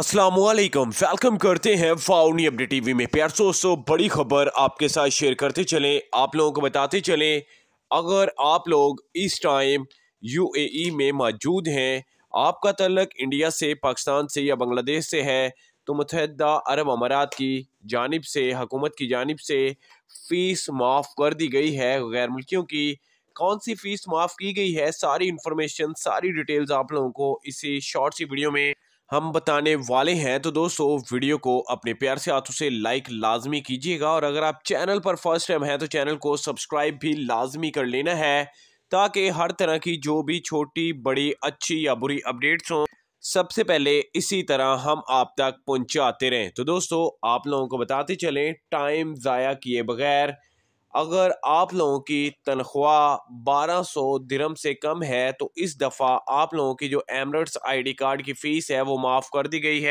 Aslam welcome करते हैं फाउनी update TV में प्यार दोस्तों बड़ी खबर आपके साथ शेयर करते चलें आप लोगों को बताते चलें अगर आप लोग इस टाइम यूएई में मौजूद हैं आपका तलक इंडिया से पाकिस्तान से या बांग्लादेश से है तो मुतहदा अरब अमारात की जानब से हकूमत की जानब से फ़ीस माफ़ कर दी गई है गैर मुल्कियों की कौन सी फ़ीस माफ़ की गई है सारी इंफॉर्मेशन सारी डिटेल्स आप लोगों को इसी शॉर्ट सी वीडियो में हम बताने वाले हैं तो दोस्तों वीडियो को अपने प्यार से हाथों से लाइक लाजमी कीजिएगा और अगर आप चैनल पर फर्स्ट टाइम हैं तो चैनल को सब्सक्राइब भी लाजमी कर लेना है ताकि हर तरह की जो भी छोटी बड़ी अच्छी या बुरी अपडेट्स हों सबसे पहले इसी तरह हम आप तक पहुंचाते रहें तो दोस्तों आप लोगों को बताते चलें टाइम ज़ाया किए बगैर अगर आप लोगों की तनख्वाह बारह सौ धर्म से कम है तो इस दफ़ा आप लोगों की जो एमरट्स आईडी कार्ड की फ़ीस है वो माफ़ कर दी गई है